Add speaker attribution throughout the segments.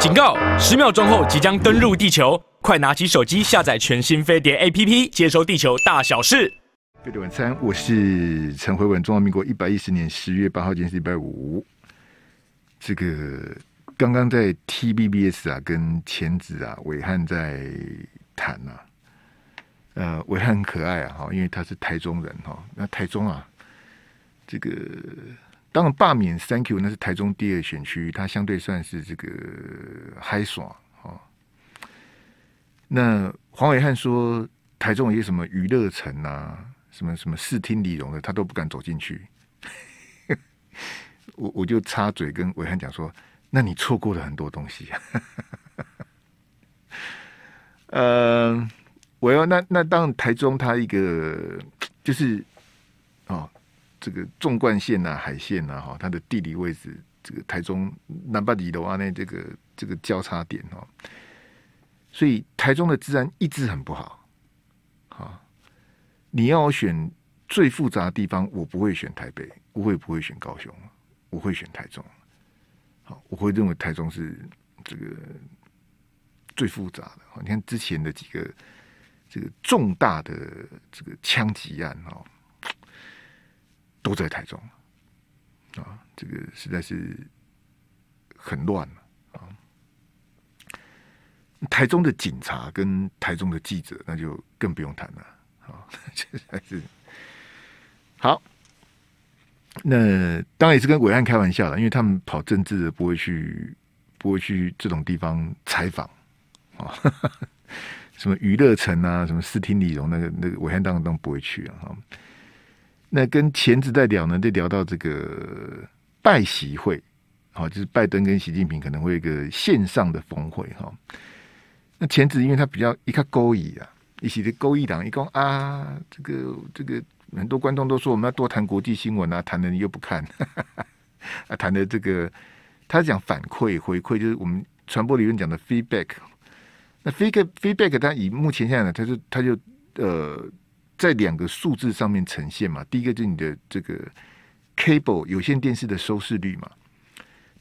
Speaker 1: 警告！十秒钟后即将登陆地球，快拿起手机下载全新飞碟 APP，接收地球大小事。飞碟晚餐，我是陈慧文。中华民国一百一十年十月八号，今天是礼拜五。这个刚刚在 TBS 啊，跟前子啊、伟汉在谈啊。呃，伟汉很可爱啊，哈，因为他是台中人哈。那台中啊，这个。当然，罢免三 Q 那是台中第二选区，它相对算是这个嗨爽哦。那黄伟汉说，台中一些什么娱乐城啊，什么什么视听理容的，他都不敢走进去。我我就插嘴跟伟汉讲说，那你错过了很多东西。呃，我要那那当台中它一个就是。这个纵贯线呐、海线呐，哈，它的地理位置，这个台中南八里的话呢，这个这个交叉点哦，所以台中的治安一直很不好。好，你要选最复杂的地方，我不会选台北，我会不会选高雄？我会选台中。好，我会认为台中是这个最复杂的。你看之前的几个这个重大的这个枪击案哦。都在台中啊，这个实在是很乱了啊！台中的警察跟台中的记者，那就更不用谈了啊，这还是好。那当然也是跟伟汉开玩笑了，因为他们跑政治的不会去，不会去这种地方采访啊。什么娱乐城啊，什么视听理容，那个那个伟汉当然当然不会去了哈。那跟前子在聊呢，就聊到这个拜习会，好，就是拜登跟习近平可能会一个线上的峰会哈。那前子因为他比较一看勾引啊，一些的勾椅党一共啊，这个这个很多观众都说我们要多谈国际新闻啊，谈的你又不看，啊，谈的这个他讲反馈回馈，就是我们传播理论讲的 feedback。那 feedback，feedback，他以目前现在，呢，他是他就呃。在两个数字上面呈现嘛，第一个就是你的这个 cable 有线电视的收视率嘛，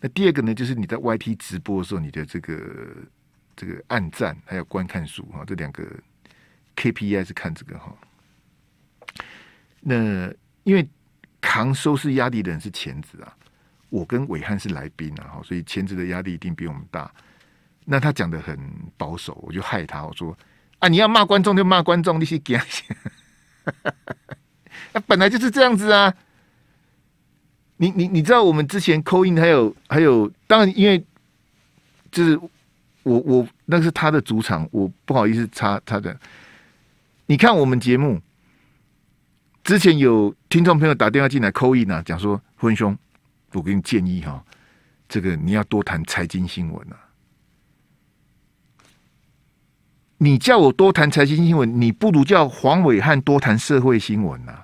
Speaker 1: 那第二个呢，就是你在 Y T 直播的时候，你的这个这个按赞还有观看数哈，这两个 K P I 是看这个哈。那因为扛收视压力的人是钳子啊，我跟伟汉是来宾啊，哈，所以钳子的压力一定比我们大。那他讲的很保守，我就害他，我说啊，你要骂观众就骂观众，你去哈哈哈那本来就是这样子啊。你你你知道，我们之前 Coin 还有还有，当然因为就是我我那是他的主场，我不好意思插他的。你看我们节目之前有听众朋友打电话进来扣印啊，讲说坤兄，我给你建议哈，这个你要多谈财经新闻啊。你叫我多谈财经新闻，你不如叫黄伟汉多谈社会新闻呐。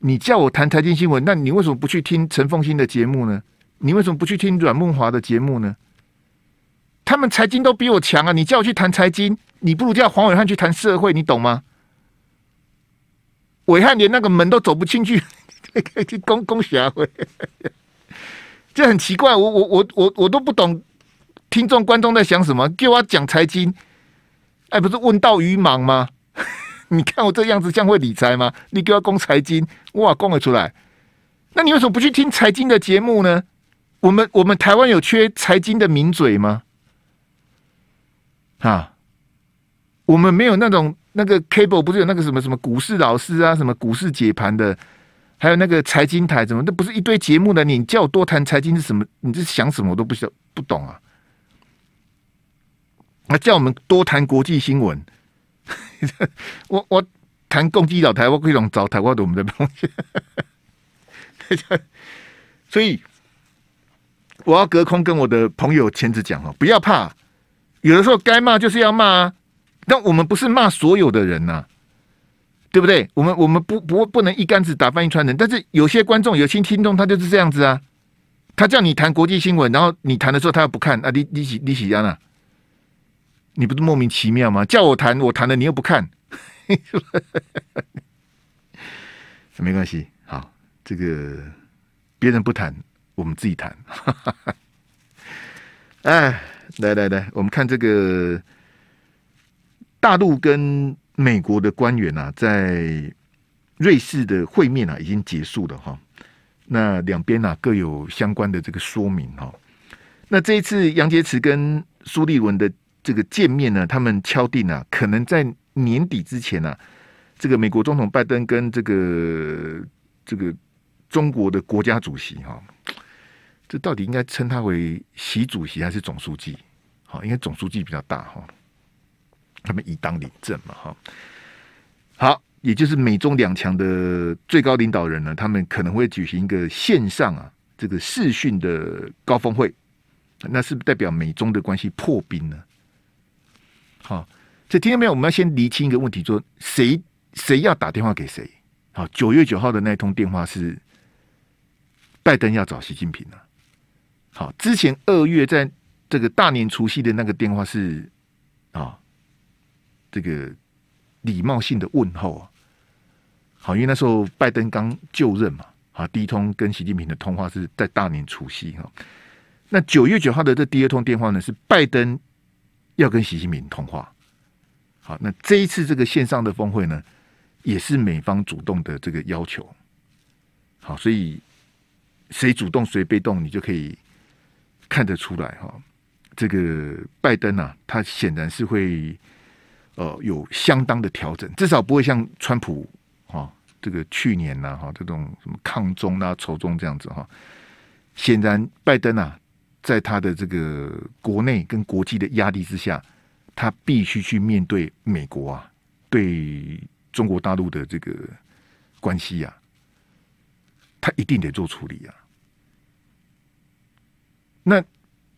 Speaker 1: 你叫我谈财经新闻，那你为什么不去听陈凤欣的节目呢？你为什么不去听阮梦华的节目呢？他们财经都比我强啊！你叫我去谈财经，你不如叫黄伟汉去谈社会，你懂吗？伟汉连那个门都走不进去，恭恭喜啊！这很奇怪，我我我我我都不懂。听众观众在想什么？给我讲财经，哎，不是问道于忙吗？你看我这样子像会理财吗？你给我讲财经，哇，讲了出来。那你为什么不去听财经的节目呢？我们我们台湾有缺财经的名嘴吗？啊，我们没有那种那个 cable 不是有那个什么什么股市老师啊，什么股市解盘的，还有那个财经台，怎么那不是一堆节目呢？你叫我多谈财经是什么？你这是想什么？我都不晓不懂啊。叫我们多谈国际新闻，我我谈攻击老台湾，会以找台湾的我们的东西。所以我要隔空跟我的朋友钳子讲哦，不要怕，有的时候该骂就是要骂啊。但我们不是骂所有的人呐，对不对？我们我们不不不能一竿子打翻一船人。但是有些观众、有些听众，他就是这样子啊。他叫你谈国际新闻，然后你谈的时候，他又不看啊？你你你喜么样啊？你不是莫名其妙吗？叫我谈，我谈了，你又不看，没关系。好，这个别人不谈，我们自己谈。哎，来来来，我们看这个大陆跟美国的官员呐，在瑞士的会面啊，已经结束了哈。那两边呢各有相关的这个说明哈。那这一次杨洁篪跟苏利文的。这个见面呢，他们敲定啊，可能在年底之前呢，这个美国总统拜登跟这个这个中国的国家主席哈，这到底应该称他为习主席还是总书记？好，应该总书记比较大哈，他们以当领政嘛哈。好，也就是美中两强的最高领导人呢，他们可能会举行一个线上啊，这个视讯的高峰会，那是不是代表美中的关系破冰呢？好，这听见没有？我们要先厘清一个问题：，说谁谁要打电话给谁？好，九月九号的那通电话是拜登要找习近平了。好，之前二月在这个大年除夕的那个电话是啊，这个礼貌性的问候啊。好，因为那时候拜登刚就任嘛，啊，第一通跟习近平的通话是在大年除夕哈。那九月九号的这第二通电话呢，是拜登。要跟习近平通话，好，那这一次这个线上的峰会呢，也是美方主动的这个要求，好，所以谁主动谁被动，你就可以看得出来哈。这个拜登啊，他显然是会呃有相当的调整，至少不会像川普哈这个去年呢哈这种什么抗中啊仇中这样子哈。显然拜登啊。在他的这个国内跟国际的压力之下，他必须去面对美国啊，对中国大陆的这个关系呀，他一定得做处理啊。那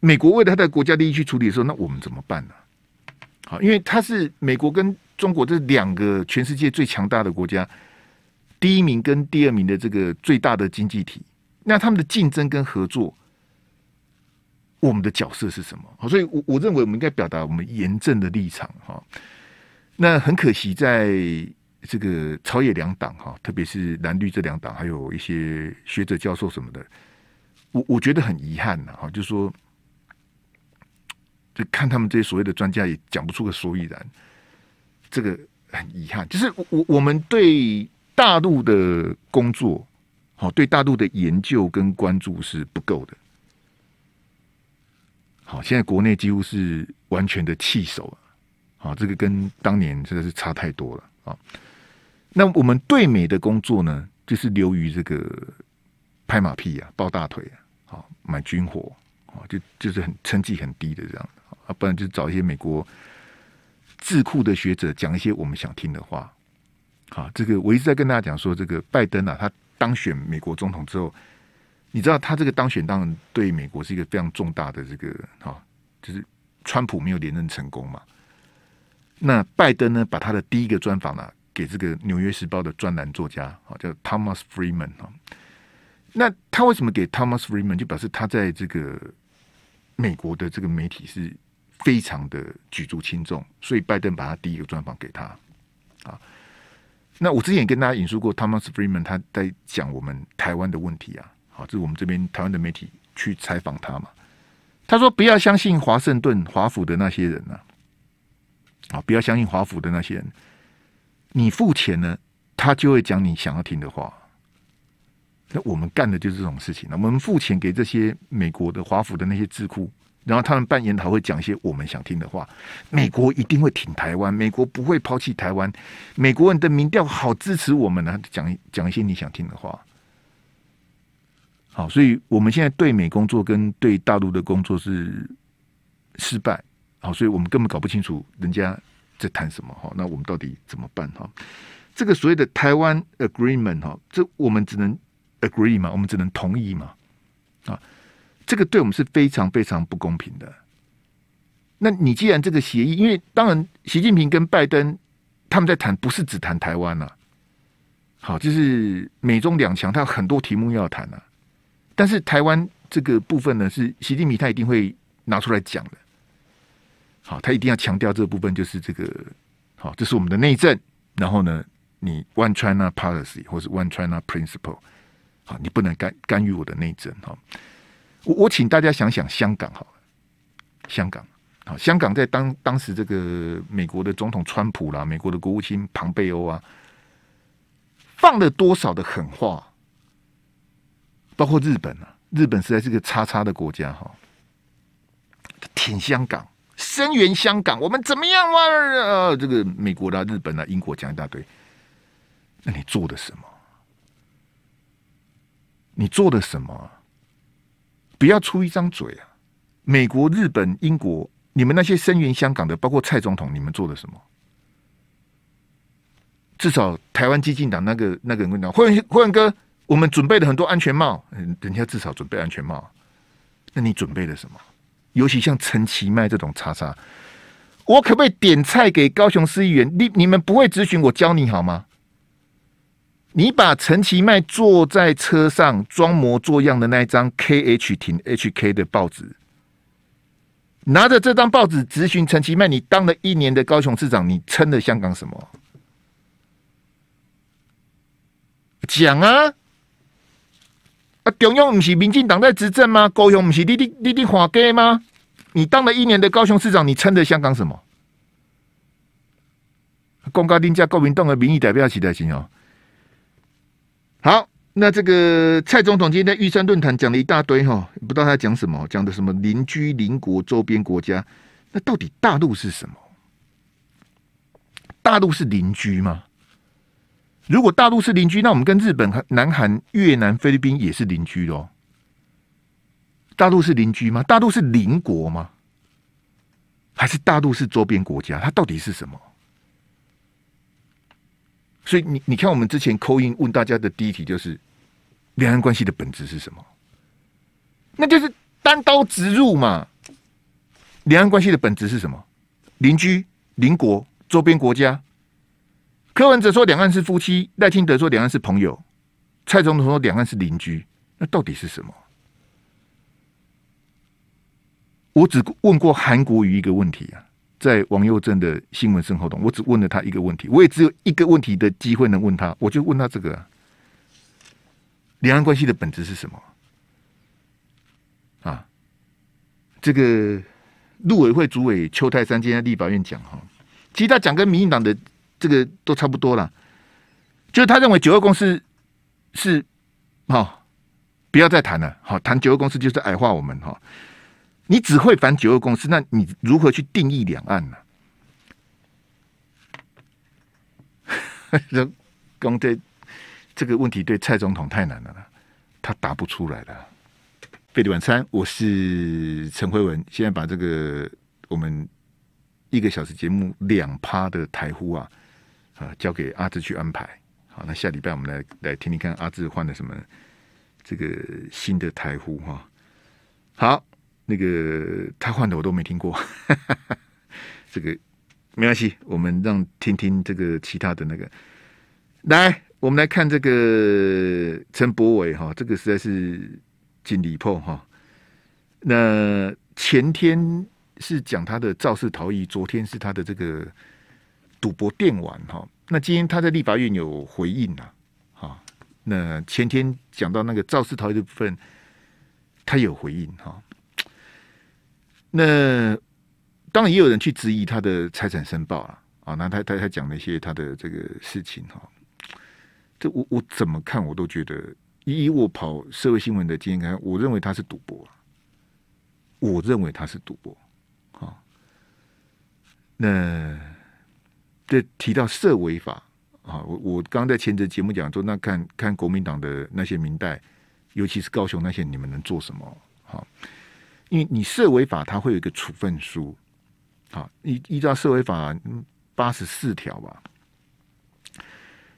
Speaker 1: 美国为了他的国家利益去处理的时候，那我们怎么办呢？好，因为他是美国跟中国这两个全世界最强大的国家，第一名跟第二名的这个最大的经济体，那他们的竞争跟合作。我们的角色是什么？所以，我我认为我们应该表达我们严正的立场。哈，那很可惜，在这个朝野两党哈，特别是蓝绿这两党，还有一些学者教授什么的，我我觉得很遗憾呐。哈，就是说，就看他们这些所谓的专家也讲不出个所以然，这个很遗憾。就是我我我们对大陆的工作，好对大陆的研究跟关注是不够的。好，现在国内几乎是完全的弃守了。好，这个跟当年真的是差太多了啊。那我们对美的工作呢，就是流于这个拍马屁啊、抱大腿啊、好买军火啊，就就是很成绩很低的这样啊。不然就找一些美国智库的学者讲一些我们想听的话。好，这个我一直在跟大家讲说，这个拜登啊，他当选美国总统之后。你知道他这个当选当然对美国是一个非常重大的这个哈，就是川普没有连任成功嘛。那拜登呢，把他的第一个专访呢给这个《纽约时报》的专栏作家啊，叫 Thomas Freeman 啊。那他为什么给 Thomas Freeman？就表示他在这个美国的这个媒体是非常的举足轻重，所以拜登把他第一个专访给他啊。那我之前也跟大家引述过 Thomas Freeman，他在讲我们台湾的问题啊。好，这是我们这边台湾的媒体去采访他嘛？他说：“不要相信华盛顿华府的那些人呐！啊，不要相信华府的那些人，你付钱呢，他就会讲你想要听的话。那我们干的就是这种事情，我们付钱给这些美国的华府的那些智库，然后他们办研讨会讲一些我们想听的话。美国一定会挺台湾，美国不会抛弃台湾，美国人的民调好支持我们呢。讲讲一些你想听的话。”好，所以我们现在对美工作跟对大陆的工作是失败。好，所以我们根本搞不清楚人家在谈什么。好，那我们到底怎么办？哈，这个所谓的台湾 agreement 哈，这我们只能 agree 嘛，我们只能同意嘛，啊，这个对我们是非常非常不公平的。那你既然这个协议，因为当然习近平跟拜登他们在谈，不是只谈台湾呐。好，就是美中两强，他有很多题目要谈呐。但是台湾这个部分呢，是习近平他一定会拿出来讲的。好，他一定要强调这部分，就是这个好，这是我们的内政。然后呢，你 One China Policy 或者 One China Principle，好，你不能干干预我的内政。哈，我我请大家想想香港好了，香港好，香港在当当时这个美国的总统川普啦，美国的国务卿庞贝欧啊，放了多少的狠话？包括日本啊，日本实在是个叉叉的国家哈，舔香港、声援香港，我们怎么样哇？呃，这个美国的、日本的、英国讲一大堆，那你做的什么？你做的什么？不要出一张嘴啊！美国、日本、英国，你们那些声援香港的，包括蔡总统，你们做的什么？至少台湾激进党那个那个人问到：胡胡文哥。我们准备了很多安全帽，人家至少准备安全帽。那你准备了什么？尤其像陈其迈这种叉叉，我可不可以点菜给高雄市议员？你你们不会咨询，我教你好吗？你把陈其迈坐在车上装模作样的那一张 K H 停 H K 的报纸，拿着这张报纸咨询陈其迈，你当了一年的高雄市长，你撑了香港什么？讲啊！啊，中央不是民进党在执政吗？高雄不是你立你立华街吗？你当了一年的高雄市长，你撑着香港什么？公告定价，国民党的民意代表，起来行哦。好，那这个蔡总统今天在玉山论坛讲了一大堆哈，不知道他讲什么，讲的什么邻居邻国周边国家，那到底大陆是什么？大陆是邻居吗？如果大陆是邻居，那我们跟日本、南韩、越南、菲律宾也是邻居喽。大陆是邻居吗？大陆是邻国吗？还是大陆是周边国家？它到底是什么？所以，你你看，我们之前扣印问大家的第一题就是：两岸关系的本质是什么？那就是单刀直入嘛。两岸关系的本质是什么？邻居、邻国、周边国家。柯文哲说两岸是夫妻，赖清德说两岸是朋友，蔡总统说两岸是邻居，那到底是什么？我只问过韩国瑜一个问题啊，在王佑正的新闻生活中，我只问了他一个问题，我也只有一个问题的机会能问他，我就问他这个两岸关系的本质是什么？啊，这个陆委会主委邱泰山今天立法院讲哈，其实他讲跟民进党的。这个都差不多了，就是他认为九二公司是好，不要再谈了。好，谈九二公司就是矮化我们哈。你只会反九二公司，那你如何去定义两岸呢？刚 对这个问题对蔡总统太难了他答不出来了。贝蒂晚餐，我是陈慧文。现在把这个我们一个小时节目两趴的台呼啊。啊，交给阿志去安排。好，那下礼拜我们来来听听看阿志换了什么这个新的台呼哈。好，那个他换的我都没听过。这个没关系，我们让听听这个其他的那个。来，我们来看这个陈博伟哈，这个实在是锦鲤破哈。那前天是讲他的肇事逃逸，昨天是他的这个。赌博电玩哈，那今天他在立法院有回应啊。好，那前天讲到那个肇事逃逸的部分，他有回应哈，那当然也有人去质疑他的财产申报了啊，那他他他讲了一些他的这个事情哈，这我我怎么看我都觉得以我跑社会新闻的经验，看，我认为他是赌博，我认为他是赌博，那。提到涉违法啊，我我刚在前节节目讲说，那看看国民党的那些明代，尤其是高雄那些，你们能做什么？因为你涉违法，他会有一个处分书。好，依依照涉违法八十四条吧，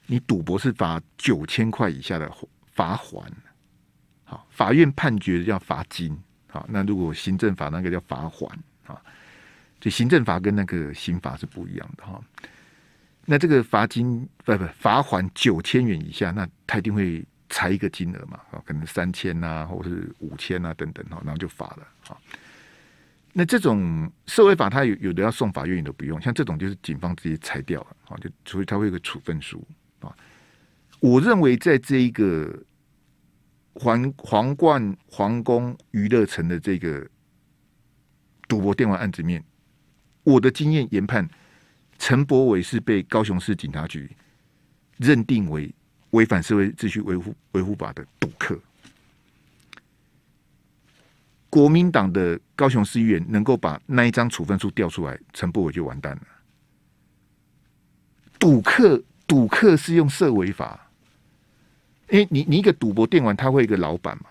Speaker 1: 你赌博是罚九千块以下的罚还。好，法院判决叫罚金。好，那如果行政法那个叫罚款啊，就行政法跟那个刑法是不一样的哈。那这个罚金不不罚款九千元以下，那他一定会裁一个金额嘛？啊，可能三千啊，或者是五千啊，等等哈，然后就罚了。好，那这种社会法他有有的要送法院，你都不用。像这种就是警方直接裁掉了。好，就所以他会有个处分书啊。我认为在这一个皇皇冠皇宫娱乐城的这个赌博电玩案子面，我的经验研判。陈柏伟是被高雄市警察局认定为违反社会秩序维护维护法的赌客。国民党的高雄市议员能够把那一张处分书调出来，陈柏伟就完蛋了。赌客赌客是用涉违法，因为你你一个赌博电玩，他会一个老板嘛，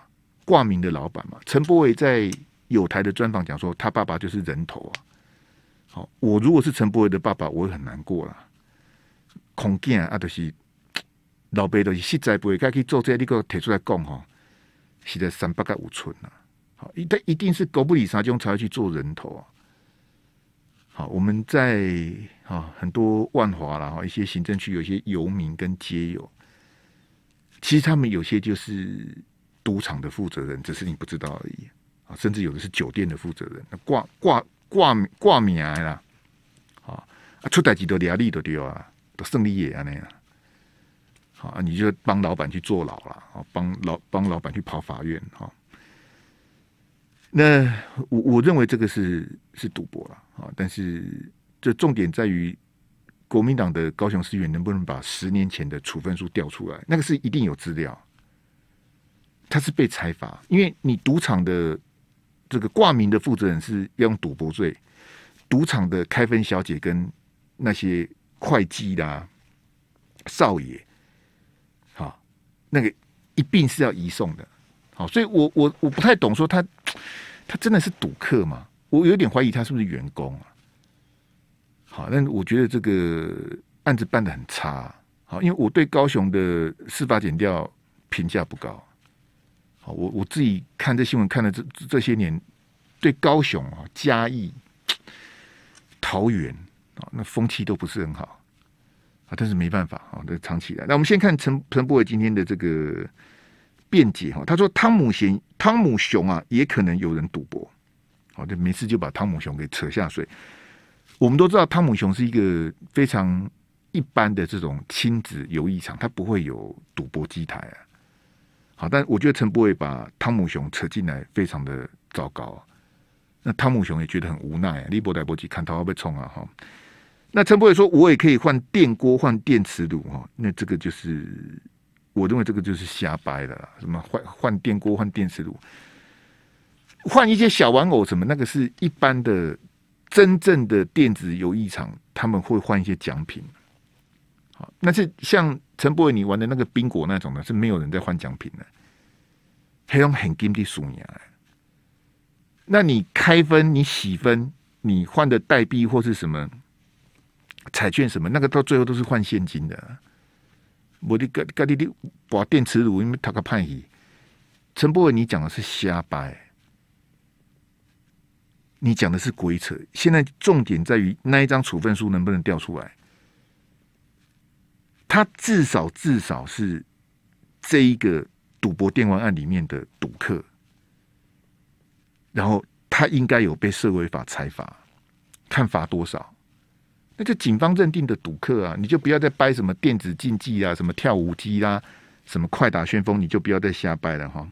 Speaker 1: 挂名的老板嘛。陈柏伟在有台的专访讲说，他爸爸就是人头啊。好，我如果是陈伯伟的爸爸，我会很难过了。恐见啊，就是老爸，都是实在不会，该去做这你个提出来讲。哈，实在三八个五寸了。好，一他一定是狗不理杀姜才要去做人头啊。好，我们在啊很多万华啦，哈，一些行政区有一些游民跟街友，其实他们有些就是赌场的负责人，只是你不知道而已啊。甚至有的是酒店的负责人，那挂挂。挂挂名啦，好啊，出代几多压力都掉啊，都胜利也安尼啊，好啊，你就帮老板去坐牢了，啊，帮老帮老板去跑法院，啊。那我我认为这个是是赌博了，啊，但是这重点在于国民党的高雄市议员能不能把十年前的处分书调出来，那个是一定有资料。他是被裁罚，因为你赌场的。这个挂名的负责人是用赌博罪，赌场的开分小姐跟那些会计啦、少爷，好，那个一并是要移送的。好，所以我我我不太懂，说他他真的是赌客吗？我有点怀疑他是不是员工啊。好，那我觉得这个案子办的很差。好，因为我对高雄的司法检调评价不高。我我自己看这新闻，看了这这些年，对高雄啊、嘉义、桃园啊，那风气都不是很好啊，但是没办法啊，这长期来。那我们先看陈陈博伟今天的这个辩解哈，他说汤姆熊汤姆熊啊，也可能有人赌博，好，就每次就把汤姆熊给扯下水。我们都知道汤姆熊是一个非常一般的这种亲子游艺场，它不会有赌博机台啊。好，但我觉得陈博伟把汤姆熊扯进来非常的糟糕。那汤姆熊也觉得很无奈，利波台波机看他要被冲啊！哈，那陈博伟说：“我也可以换电锅，换电磁炉啊。”那这个就是我认为这个就是瞎掰的，什么换换电锅，换电磁炉，换一些小玩偶什么？那个是一般的，真正的电子游艺场他们会换一些奖品。好，那是像陈伯伟你玩的那个宾果那种呢，是没有人在换奖品的，内容很 g a 数年来。那你开分，你洗分，你换的代币或是什么彩券什么，那个到最后都是换现金的。我的个个弟弟，把电磁炉因为他个判已。陈伯伟，你讲的是瞎掰，你讲的是鬼扯。现在重点在于那一张处分书能不能调出来。他至少至少是这一个赌博电玩案里面的赌客，然后他应该有被社会法裁罚，看罚多少。那就警方认定的赌客啊，你就不要再掰什么电子竞技啊、什么跳舞机啦、什么快打旋风，你就不要再瞎掰了哈。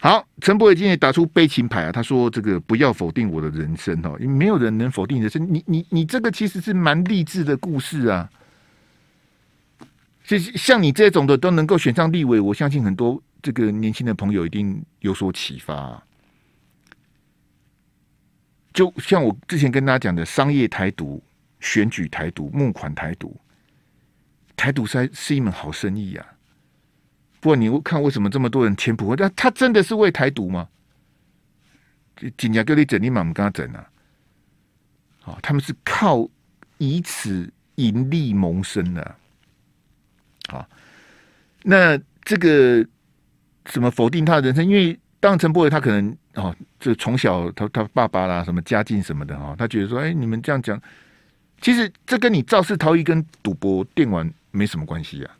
Speaker 1: 好，陈博伟今天打出悲情牌啊，他说这个不要否定我的人生哦，因为没有人能否定人生，你你你这个其实是蛮励志的故事啊。就像你这种的都能够选上立委，我相信很多这个年轻的朋友一定有所启发。就像我之前跟大家讲的，商业台独、选举台独、募款台独，台独是是一门好生意啊。不过你看，为什么这么多人千不不？他他真的是为台独吗？警察给你整，你满不跟他整啊！好，他们是靠以此盈利谋生的。好，那这个怎么否定他的人生？因为当陈波伟，他可能哦，这从小他他爸爸啦，什么家境什么的哈，他觉得说，哎，你们这样讲，其实这跟你肇事逃逸、跟赌博、电玩没什么关系呀，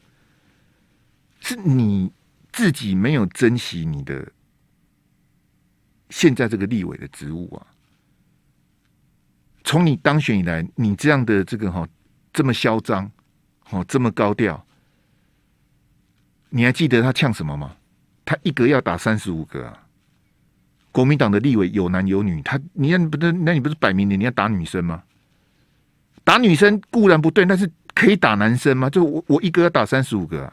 Speaker 1: 是你自己没有珍惜你的现在这个立委的职务啊。从你当选以来，你这样的这个哈，这么嚣张，哦，这么高调。你还记得他呛什么吗？他一个要打三十五个啊！国民党的立委有男有女，他你要不对，那你不是摆明了你要打女生吗？打女生固然不对，但是可以打男生吗？就我我一个要打三十五个啊！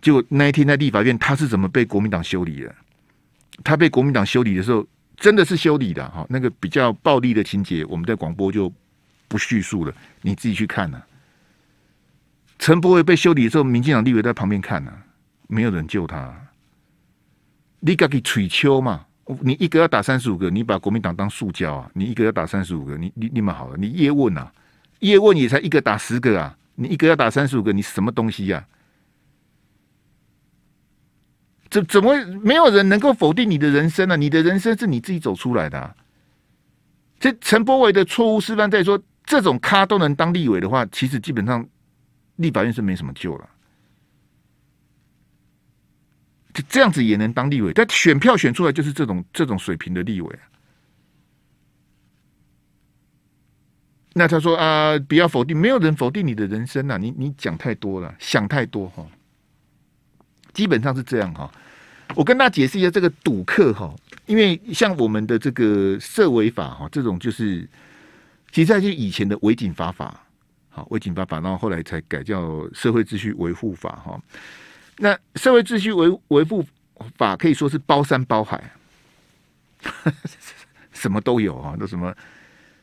Speaker 1: 就那一天在立法院，他是怎么被国民党修理的？他被国民党修理的时候，真的是修理的哈。那个比较暴力的情节，我们在广播就不叙述了，你自己去看了。陈波伟被修理的时候，民进党立委在旁边看呢，没有人救他。你该给吹球嘛？你一个要打三十五个，你把国民党当塑胶啊？你一个要打三十五个，你你你们好了，你叶问啊，叶问也才一个打十个啊，你一个要打三十五个，你什么东西呀？怎怎么没有人能够否定你的人生呢？你的人生是你自己走出来的。这陈波伟的错误示范，在说这种咖都能当立委的话，其实基本上。立法院是没什么救了，就这样子也能当立委？但选票选出来就是这种这种水平的立委。那他说啊，不要否定，没有人否定你的人生呐。你你讲太多了，想太多哈。基本上是这样哈。我跟大家解释一下这个赌客哈，因为像我们的这个涉违法哈，这种就是，其实在就以前的违警法。好，威警法法，然后后来才改叫社会秩序维护法哈。那社会秩序维维护法可以说是包山包海，什么都有啊，那什么，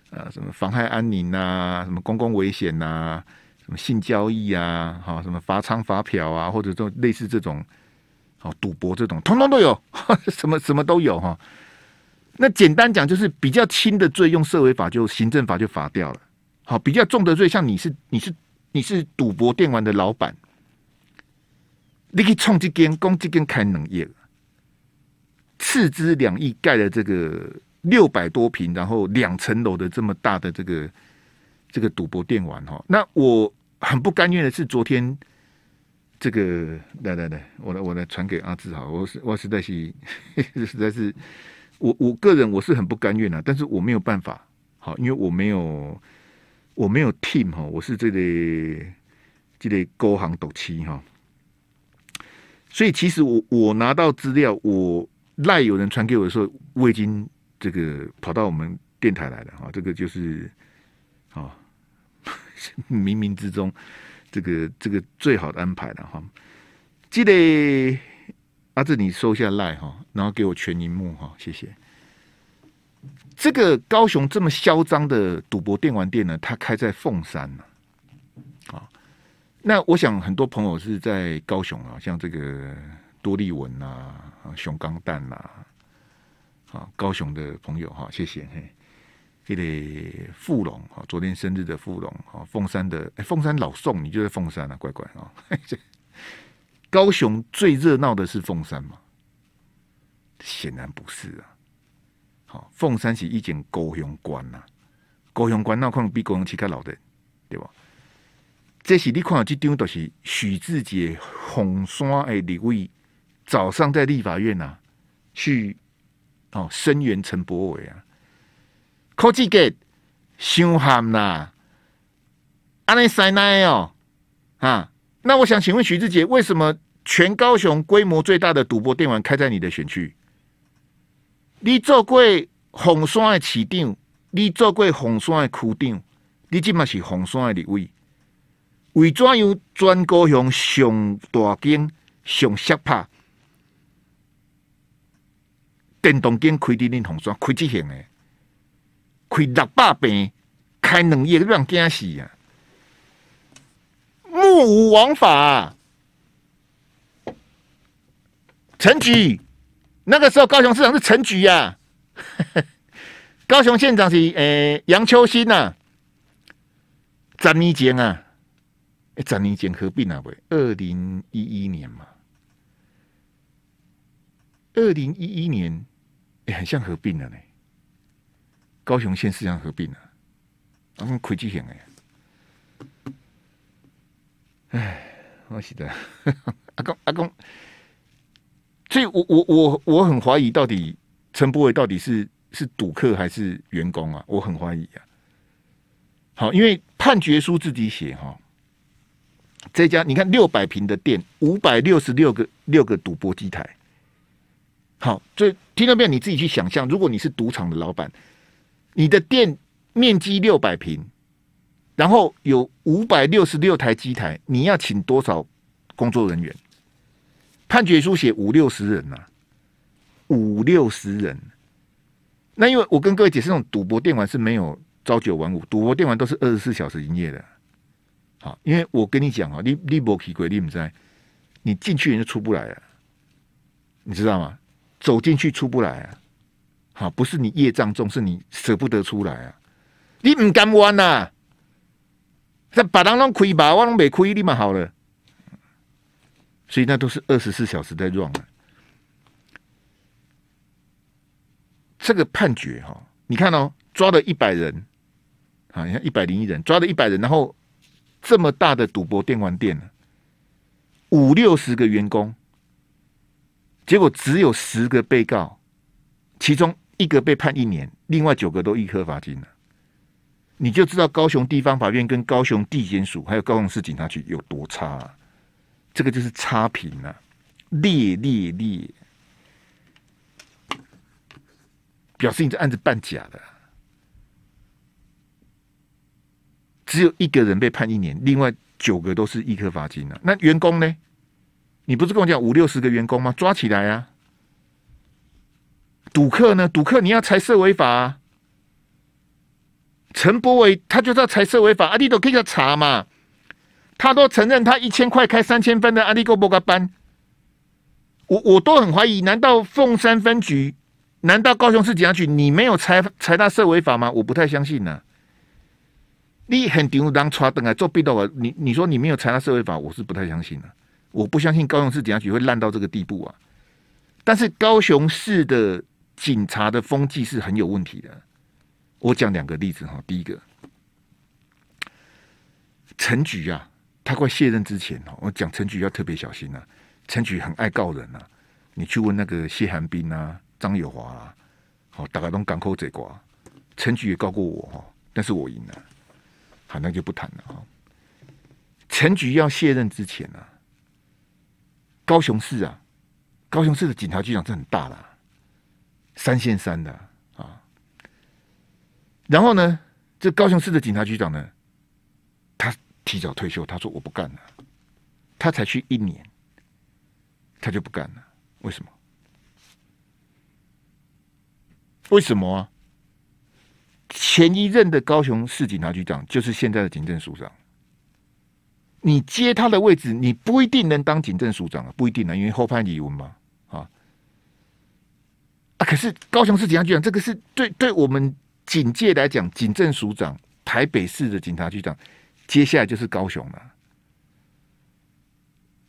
Speaker 1: 呃，什么妨害安宁呐，什么公共危险呐，什么性交易啊，好，什么罚娼罚嫖啊，或者说类似这种，好，赌博这种，通通都有，什么什么都有哈。那简单讲，就是比较轻的罪，用社会法就行政法就罚掉了。好，比较重的罪，像你是你是你是赌博电玩的老板，你可以冲这间攻这间开农业了，斥资两亿盖了这个六百多平，然后两层楼的这么大的这个这个赌博电玩哈。那我很不甘愿的是，昨天这个来来来，我来我来传给阿志哈，我是我实在是 实在是我我个人我是很不甘愿啊，但是我没有办法，好，因为我没有。我没有 team 哈，我是这类，这类高行赌七哈，所以其实我我拿到资料，我赖有人传给我的时候，我已经这个跑到我们电台来了哈，这个就是啊 冥冥之中这个这个最好的安排了哈。记得阿志，你收下赖哈，然后给我全荧幕哈，谢谢。这个高雄这么嚣张的赌博电玩店呢，它开在凤山呢，啊，那我想很多朋友是在高雄啊，像这个多利文呐、熊钢蛋呐，啊，高雄的朋友哈，谢谢。这的富隆啊，昨天生日的富隆啊，凤山的，哎，凤山老宋，你就在凤山啊，乖乖啊！高雄最热闹的是凤山吗？显然不是啊。凤山是以前高雄关呐，高雄官那可能比高雄市较老的，对吧？这是你看，这张都是许志杰凤山的李伟早上在立法院呐，去哦声援陈柏伟啊，科技界凶悍啦，安尼呐，安尼塞奈哦啊，那我想请问许志杰，为什么全高雄规模最大的赌博电玩开在你的选区？你做过红山的市长，你做过红山的区长，你即嘛是红山的里位？为怎样转过向上大金、向石拍电动金开伫恁红山开即行的，开六百遍，开两夜都让惊死啊！目无王法，啊，陈局。那个时候，高雄市长是陈菊呀，高雄县长是诶杨秋新呐，张立坚啊，诶张立坚合并了不？二零一一年嘛，二零一一年，诶很像合并了嘞，高雄县市长合并了，阿公魁鸡贤哎，哎，我晓得，阿公阿公。所以，我我我我很怀疑，到底陈博伟到底是是赌客还是员工啊？我很怀疑啊。好，因为判决书自己写哈。这家你看，六百平的店，五百六十六个六个赌博机台。好，所以听到没有？你自己去想象，如果你是赌场的老板，你的店面积六百平，然后有五百六十六台机台，你要请多少工作人员？判决书写五六十人呐，五六十人。那因为我跟各位解释，那种赌博电玩是没有朝九晚五，赌博电玩都是二十四小时营业的。好，因为我跟你讲啊，你你薄奇鬼，你唔知，你进去人就出不来了，你知道吗？走进去出不来啊！好，不是你业障重，是你舍不得出来啊！你唔敢玩呐，在把人中亏吧，我唔没亏，你咪好了。所以那都是二十四小时在 run 啊！这个判决哈，你看哦，抓了一百人，啊，你看一百零一人抓了一百人，然后这么大的赌博电玩店呢，五六十个员工，结果只有十个被告，其中一个被判一年，另外九个都一颗罚金了。你就知道高雄地方法院跟高雄地检署还有高雄市警察局有多差。这个就是差评了，劣劣劣，表示你这案子办假的。只有一个人被判一年，另外九个都是一颗罚金啊。那员工呢？你不是跟我讲五六十个员工吗？抓起来啊！赌客呢？赌客你要财色违法。啊。陈博伟他就是要财色违法，阿弟都可以查嘛。他都承认，他一千块开三千分的阿里 g 博格班，我我都很怀疑，难道凤山分局，难道高雄市警察局，你没有财财大社违法吗？我不太相信呐。你很顶我当抓盾啊，做被动啊，你你说你没有财大社违法，我是不太相信了。我不相信高雄市警察局会烂到这个地步啊。但是高雄市的警察的风气是很有问题的。我讲两个例子哈，第一个陈局啊。他快卸任之前哦，我讲陈局要特别小心啊，陈局很爱告人啊，你去问那个谢寒冰啊、张友华啊，好，大家都港口嘴瓜。陈局也告过我哈，但是我赢了，好，那就不谈了哈。陈局要卸任之前呢，高雄市啊，高雄市的警察局长是很大了，三线三的啊。然后呢，这高雄市的警察局长呢？提早退休，他说我不干了，他才去一年，他就不干了，为什么？为什么啊？前一任的高雄市警察局长就是现在的警政署长，你接他的位置，你不一定能当警政署长啊，不一定呢，因为后派李文嘛，啊，啊，可是高雄市警察局长这个是对对我们警界来讲，警政署长，台北市的警察局长。接下来就是高雄了，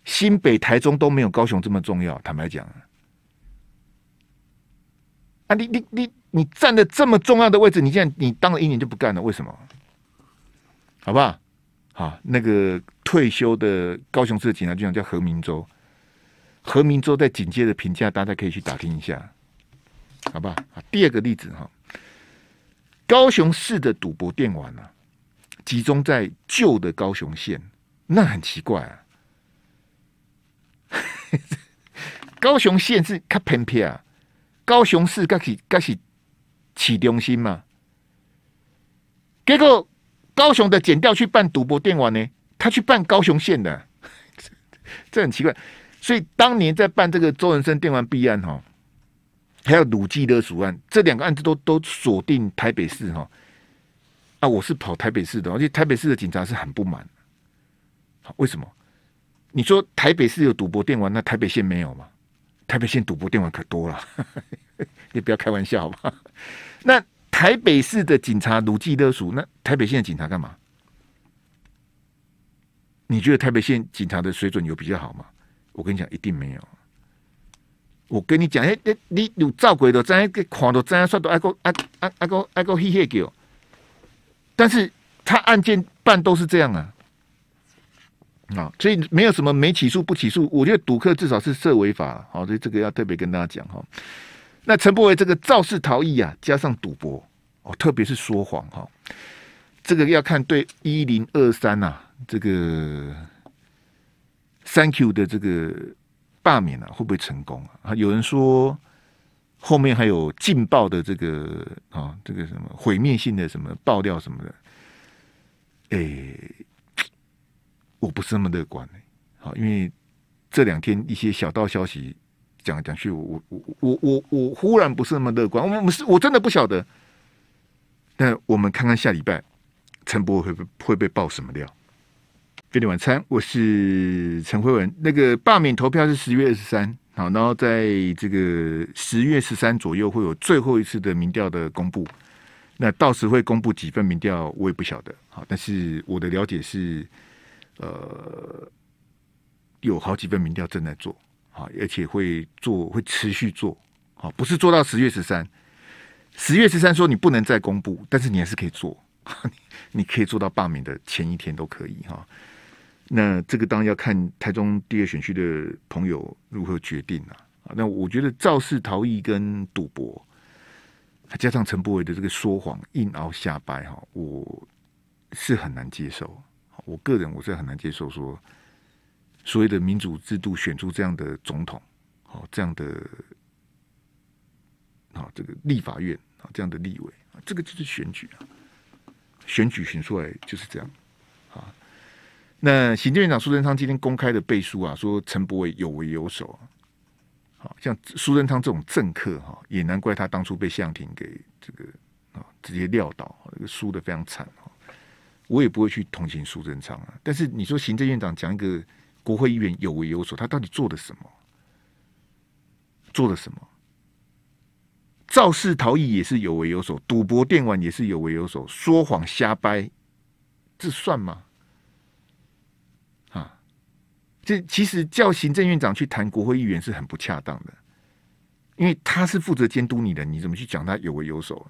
Speaker 1: 新北、台中都没有高雄这么重要。坦白讲，啊，你你你你站的这么重要的位置，你现在你当了一年就不干了，为什么？好不好？好，那个退休的高雄市警察局长叫何明洲，何明洲在警界的评价，大家可以去打听一下，好不好？第二个例子哈，高雄市的赌博电玩呢？集中在旧的高雄县，那很奇怪啊！高雄县是它偏僻啊，高雄市该是该是起中心嘛？结果高雄的减掉去办赌博电玩呢，他去办高雄县的，这很奇怪。所以当年在办这个周文生电玩弊案哈，还有鲁记的赌案，这两个案子都都锁定台北市哈。啊，我是跑台北市的，而且台北市的警察是很不满。好，为什么？你说台北市有赌博电玩，那台北县没有吗？台北县赌博电玩可多了，也 不要开玩笑好吧？那台北市的警察如计勒属，那台北县的警察干嘛？你觉得台北县警察的水准有比较好吗？我跟你讲，一定没有。我跟你讲，你你你有照鬼的，真一个看到再刷到阿个阿爱阿个阿个嘿蟹叫。但是他案件办都是这样啊，啊，所以没有什么没起诉、不起诉。我觉得赌客至少是涉违法，好，所以这个要特别跟大家讲哈。那陈伯伟这个肇事逃逸啊，加上赌博哦，特别是说谎哈，这个要看对一零二三呐这个三 Q 的这个罢免啊会不会成功啊？有人说。后面还有劲爆的这个啊，这个什么毁灭性的什么爆料什么的，哎，我不是那么乐观好，因为这两天一些小道消息讲讲去，我我我我我忽然不是那么乐观，我们是我真的不晓得，那我们看看下礼拜陈伯会会会被爆什么料？《给你晚餐》，我是陈慧文，那个罢免投票是十月二十三。好，然后在这个十月十三左右会有最后一次的民调的公布，那到时会公布几份民调，我也不晓得。好，但是我的了解是，呃，有好几份民调正在做，好，而且会做，会持续做，好，不是做到十月十三。十月十三说你不能再公布，但是你还是可以做，你可以做到罢免的前一天都可以哈。那这个当然要看台中第二选区的朋友如何决定啊，那我觉得肇事逃逸跟赌博，加上陈柏伟的这个说谎、硬凹下拜哈，我是很难接受。我个人我是很难接受说所谓的民主制度选出这样的总统，好这样的好这个立法院啊这样的立委啊，这个就是选举啊，选举选出来就是这样啊。那行政院长苏贞昌今天公开的背书啊，说陈伯伟有为有守。好像苏贞昌这种政客哈，也难怪他当初被向庭给这个啊直接撂倒，这个输的非常惨啊。我也不会去同情苏贞昌啊，但是你说行政院长讲一个国会议员有为有守，他到底做了什么？做了什么？肇事逃逸也是有为有守，赌博电玩也是有为有守，说谎瞎掰，这算吗？这其实叫行政院长去谈国会议员是很不恰当的，因为他是负责监督你的，你怎么去讲他有为有守？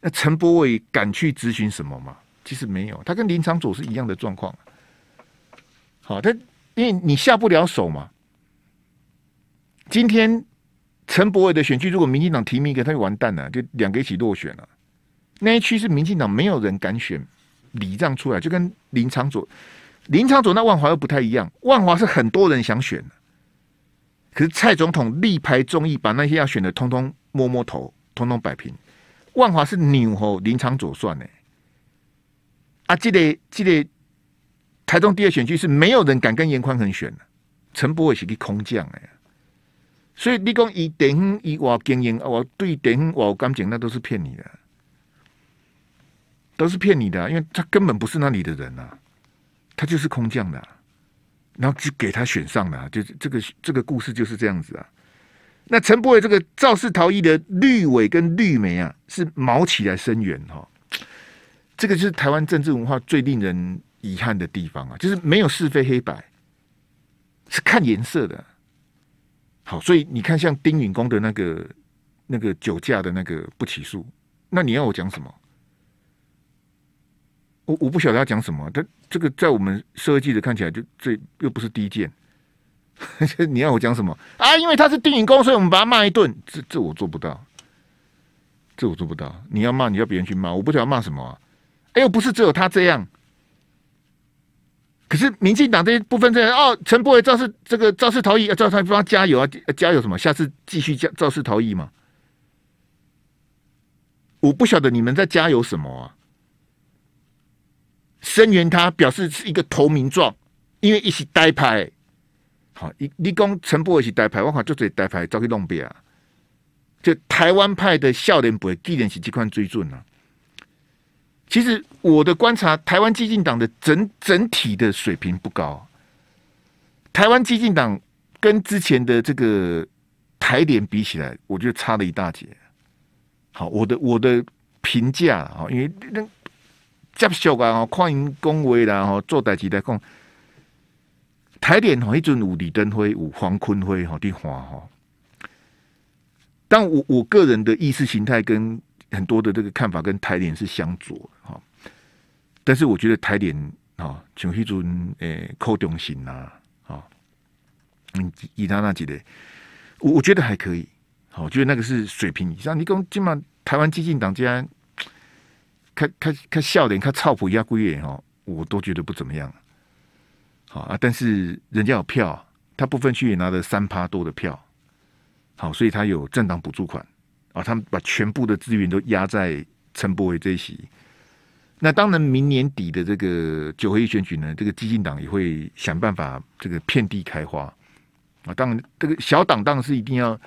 Speaker 1: 那陈博伟敢去咨询什么吗？其实没有，他跟林长佐是一样的状况。好，他因为你下不了手嘛。今天陈博伟的选区，如果民进党提名给他，就完蛋了，就两个一起落选了。那一区是民进党没有人敢选，李让出来就跟林长佐。林场左那万华又不太一样，万华是很多人想选的，可是蔡总统力排众议，把那些要选的通通摸摸头，通通摆平。万华是扭吼林场左算呢，啊，记得记得，台中第二选区是没有人敢跟严宽恒选的，陈波也是个空降哎，所以你讲以顶以我经营，我对顶我感讲那都是骗你的，都是骗你的，因为他根本不是那里的人啊。他就是空降的，然后就给他选上了，就是这个这个故事就是这样子啊。那陈伯伟这个肇事逃逸的绿委跟绿媒啊，是毛起来伸援哈。这个就是台湾政治文化最令人遗憾的地方啊，就是没有是非黑白，是看颜色的。好，所以你看像丁允恭的那个那个酒驾的那个不起诉，那你要我讲什么？我我不晓得他讲什么，他这个在我们社会记者看起来就最又不是第一件。你要我讲什么啊？因为他是电影公，所以我们把他骂一顿，这这我做不到，这我做不到。你要骂，你要别人去骂，我不晓得骂什么。啊？哎又不是只有他这样。可是民进党这些部分这样哦，陈柏伟肇事这个肇事逃逸啊，他帮方加油啊，加油什么？下次继续加肇事逃逸嘛？我不晓得你们在加油什么啊。声援他表示是一个投名状，因为一起代派，好你你讲陈波一起代派，我凯就这一代派，早去弄别啊！就台湾派的笑脸不会，地脸是这款最准啊。其实我的观察，台湾激进党的整整体的水平不高，台湾激进党跟之前的这个台联比起来，我觉得差了一大截。好，我的我的评价啊，因为那。接受啊！欢迎讲话啦！哈，做代志来讲台联吼，一阵五李登辉五黄坤辉吼的花吼，但我我个人的意识形态跟很多的这个看法跟台联是相左的哈。但是我觉得台联哦，像迄阵诶寇中兴呐，啊，嗯，以他那几个，我我觉得还可以，好，觉得那个是水平以上。你讲起码台湾激进党竟然。看看看笑脸，看操普压贵月哦，我都觉得不怎么样。好啊，但是人家有票，他部分区域拿了三趴多的票，好，所以他有政党补助款啊，他们把全部的资源都压在陈柏惟这一席。那当然，明年底的这个九合一选举呢，这个激进党也会想办法这个遍地开花啊。当然，这个小党当然是一定要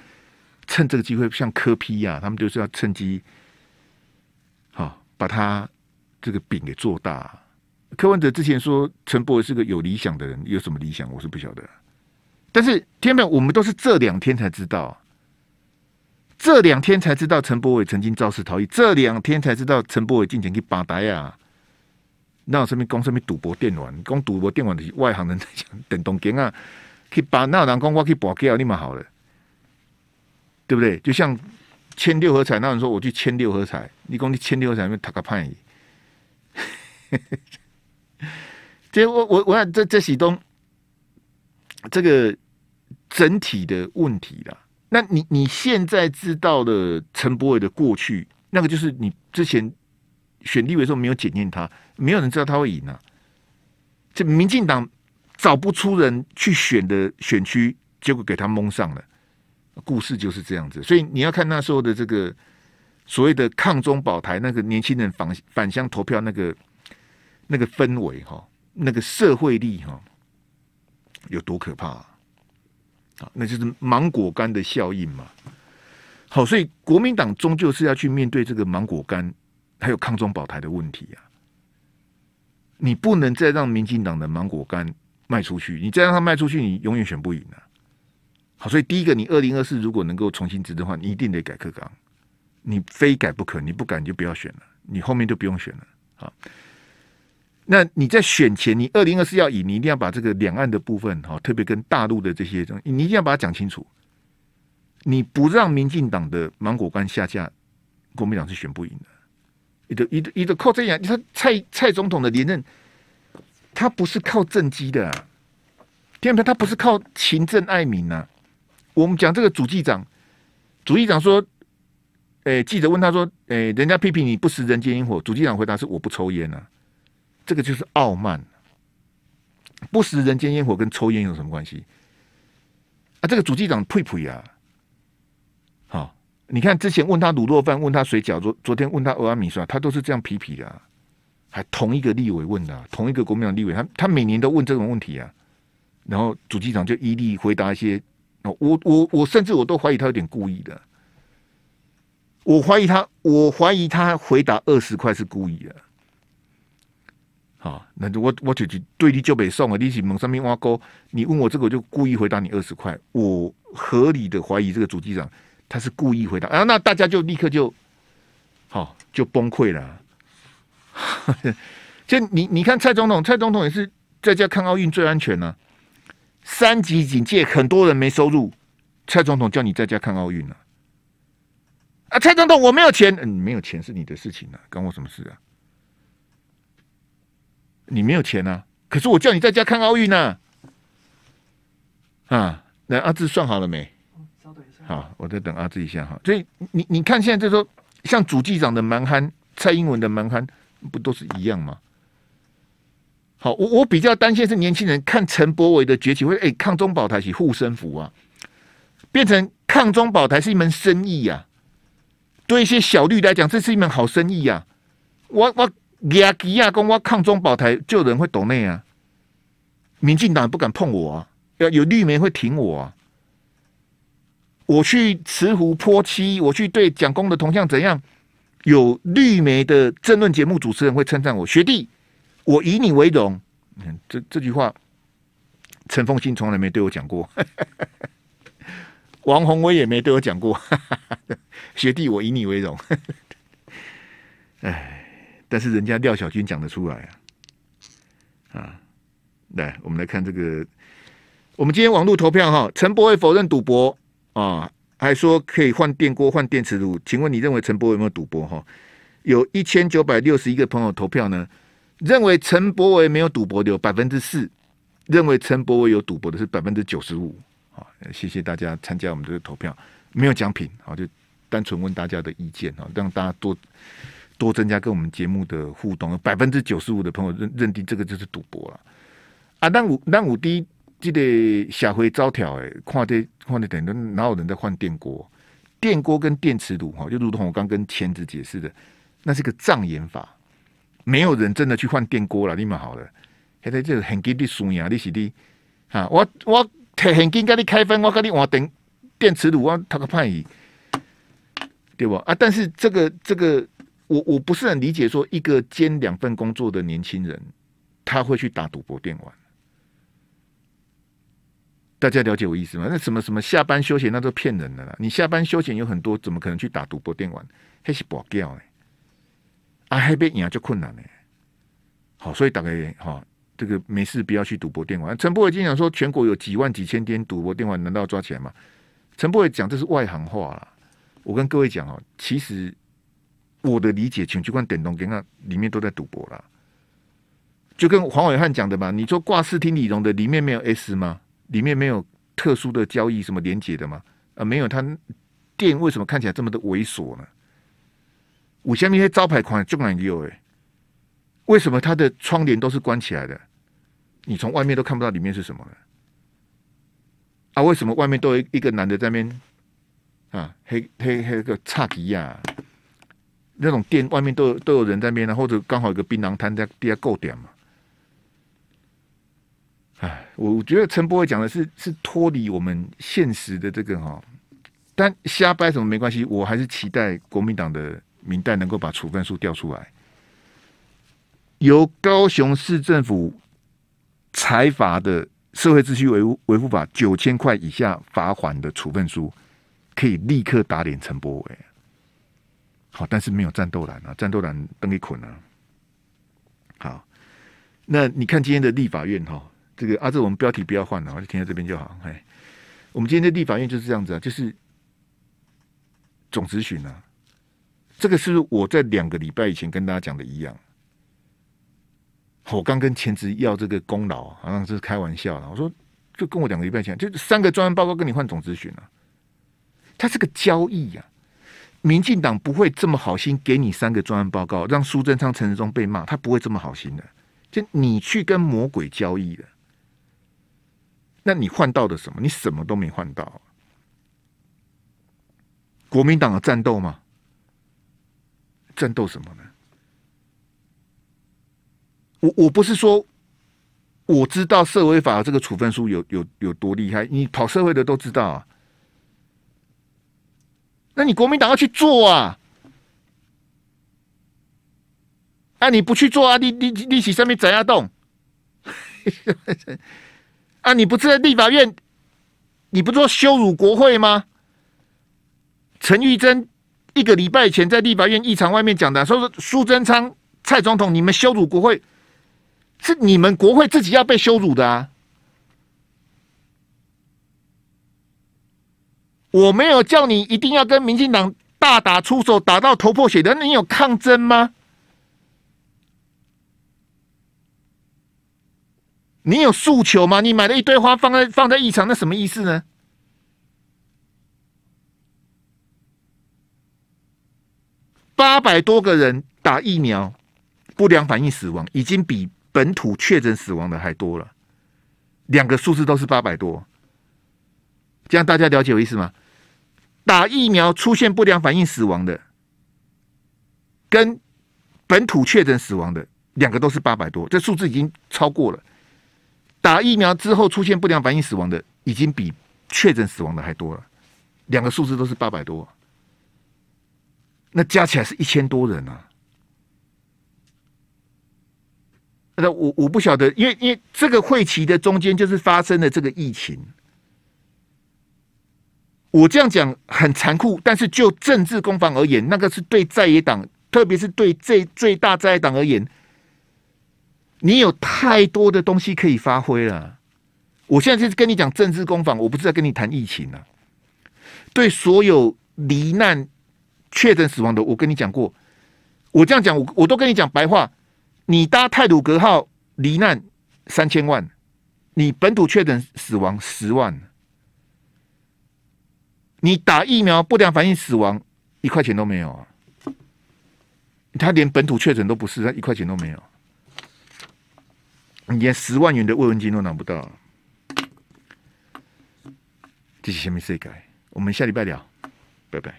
Speaker 1: 趁这个机会，像柯批呀，他们就是要趁机。把他这个饼给做大。柯文哲之前说陈柏伟是个有理想的人，有什么理想我是不晓得。但是天本我们都是这两天才知道，这两天才知道陈柏伟曾经肇事逃逸，这两天才知道陈柏伟进前去把台啊，那什么公司没赌博电玩，公赌博电玩的外行人在讲，等东京啊，去把那讲讲我去把掉，你蛮好了，对不对？就像。签六合彩，那人说我去签六合彩？你讲你签六合彩，因为他个派。伊，这我我我这这喜东，这个整体的问题啦。那你你现在知道了陈伯伟的过去，那个就是你之前选立委时候没有检验他，没有人知道他会赢啊。这民进党找不出人去选的选区，结果给他蒙上了。故事就是这样子，所以你要看那时候的这个所谓的抗中保台，那个年轻人返返乡投票那个那个氛围哈，那个社会力哈有多可怕啊！那就是芒果干的效应嘛。好，所以国民党终究是要去面对这个芒果干还有抗中保台的问题啊。你不能再让民进党的芒果干卖出去，你再让它卖出去，你永远选不赢啊。好，所以第一个，你二零二四如果能够重新执的话，你一定得改课纲，你非改不可，你不改你就不要选了，你后面就不用选了。好，那你在选前，你二零二四要以你一定要把这个两岸的部分，哈，特别跟大陆的这些，你你一定要把它讲清楚。你不让民进党的芒果干下架，国民党是选不赢的。你得你得你得靠这样，你说蔡蔡总统的连任，他不是靠政绩的，啊，第二白？他不是靠勤政爱民呐。我们讲这个主机长，主机长说：“哎，记者问他说，哎，人家批评你不食人间烟火。”主机长回答是：“我不抽烟啊，这个就是傲慢。不食人间烟火跟抽烟有什么关系？”啊，这个主机长呸呸啊，好，你看之前问他卤肉饭，问他水饺，昨昨天问他俄阿米莎，他都是这样皮皮的。还同一个立委问的，同一个国民党立委，他他每年都问这种问题啊。然后主机长就一一回答一些。我我我甚至我都怀疑他有点故意的，我怀疑他，我怀疑他回答二十块是故意的。好，那就我我就就对立就北宋啊，立即猛上面挖沟。你问我这个，我就故意回答你二十块。我合理的怀疑这个主机长他是故意回答啊，那大家就立刻就好就崩溃了。就你你看蔡总统，蔡总统也是在家看奥运最安全呢。三级警戒，很多人没收入。蔡总统叫你在家看奥运呐，啊，蔡总统，我没有钱，嗯，没有钱是你的事情啊，关我什么事啊？你没有钱呐，可是我叫你在家看奥运呐，啊，那阿志算好了没？好，我在等阿志一下哈。所以你你看，现在这说像主机长的蛮憨，蔡英文的蛮憨，不都是一样吗？好，我我比较担心是年轻人看陈博伟的崛起会哎，抗中保台起护身符啊，变成抗中保台是一门生意啊。对一些小绿来讲，这是一门好生意啊。我我亚吉亚公我抗中保台，就人会懂内啊。民进党不敢碰我啊，要有绿媒会挺我啊。我去慈湖泼漆，我去对蒋公的铜像怎样，有绿媒的政论节目主持人会称赞我学弟。我以你为荣，这这句话，陈凤新从来没对我讲过，王宏威也没对我讲过，学弟我以你为荣，哎，但是人家廖小军讲得出来啊，啊，来，我们来看这个，我们今天网络投票哈，陈伯会否认赌博啊，还说可以换电锅换电磁炉，请问你认为陈伯有没有赌博哈？有一千九百六十一个朋友投票呢。认为陈伯维没有赌博的有百分之四，认为陈伯维有赌博的是百分之九十五。啊，谢谢大家参加我们这个投票，没有奖品，好就单纯问大家的意见啊，让大家多多增加跟我们节目的互动。百分之九十五的朋友认认定这个就是赌博了。啊，那五那五 D 记得小辉招条哎，看这看这等等，哪有人在换电锅？电锅跟电磁炉哈，就如同我刚跟钳子解释的，那是个障眼法。没有人真的去换电锅了，你们好了，现在就是很给力酸啊，你是的啊，我我很很跟你开分，我跟你我等电磁炉啊，他个判椅，对不啊？但是这个这个，我我不是很理解，说一个兼两份工作的年轻人，他会去打赌博电玩。大家了解我意思吗？那什么什么下班休闲，那都骗人的了。你下班休闲有很多，怎么可能去打赌博电玩？还是不好掉嘞。啊，还被赢就困难呢。好，所以大概哈，这个没事，不要去赌博电玩。陈伯伟经常说，全国有几万几千间赌博电玩难道要抓起来吗？陈伯伟讲这是外行话啦。我跟各位讲哦，其实我的理解，请去看点东点看里面都在赌博了。就跟黄伟汉讲的嘛，你说挂视听理容的里面没有 S 吗？里面没有特殊的交易什么连接的吗？啊，没有，他店为什么看起来这么的猥琐呢？五下面那些招牌款就蛮牛哎，为什么他的窗帘都是关起来的？你从外面都看不到里面是什么了？啊，为什么外面都有一个男的在那边啊？黑黑黑个差迪呀，那种店外面都都有人在那边呢，或者刚好有个槟榔摊在底下购点嘛？哎，我我觉得陈伯伟讲的是是脱离我们现实的这个哈，但瞎掰什么没关系，我还是期待国民党的。明代能够把处分书调出来，由高雄市政府财阀的社会秩序维维护法九千块以下罚款的处分书，可以立刻打脸陈博伟。好，但是没有战斗蓝啊，战斗蓝都给捆了。好，那你看今天的立法院哈，这个阿这我们标题不要换了，我就停在这边就好。哎，我们今天的立法院就是这样子啊，就是总咨询啊。这个是我在两个礼拜以前跟大家讲的一样。我刚跟前职要这个功劳，好像是开玩笑呢。我说，就跟我两个礼拜前，就三个专案报告跟你换总咨询啊。他是个交易呀。民进党不会这么好心给你三个专案报告，让苏贞昌、陈时中被骂，他不会这么好心的。就你去跟魔鬼交易了，那你换到的什么？你什么都没换到。国民党的战斗吗？战斗什么呢？我我不是说我知道社会法这个处分书有有有多厉害，你跑社会的都知道啊。那你国民党要去做啊？啊，你不去做啊？你你你起上面怎样动？啊，你不在立法院？你不做羞辱国会吗？陈玉珍。一个礼拜前在立法院议场外面讲的，说是苏贞昌、蔡总统，你们羞辱国会，是你们国会自己要被羞辱的啊！我没有叫你一定要跟民进党大打出手，打到头破血流，你有抗争吗？你有诉求吗？你买了一堆花放在放在议场，那什么意思呢？八百多个人打疫苗，不良反应死亡已经比本土确诊死亡的还多了，两个数字都是八百多。这样大家了解我意思吗？打疫苗出现不良反应死亡的，跟本土确诊死亡的两个都是八百多，这数字已经超过了。打疫苗之后出现不良反应死亡的，已经比确诊死亡的还多了，两个数字都是八百多。那加起来是一千多人啊！那我我不晓得，因为因为这个会期的中间就是发生了这个疫情。我这样讲很残酷，但是就政治攻防而言，那个是对在野党，特别是对最最大在野党而言，你有太多的东西可以发挥了。我现在是跟你讲政治攻防，我不是在跟你谈疫情啊。对所有罹难。确诊死亡的，我跟你讲过，我这样讲，我我都跟你讲白话，你搭泰鲁格号罹难三千万，你本土确诊死亡十万，你打疫苗不良反应死亡一块钱都没有啊，他连本土确诊都不是，他一块钱都没有，你连十万元的慰问金都拿不到，这是什么世界？我们下礼拜聊，拜拜。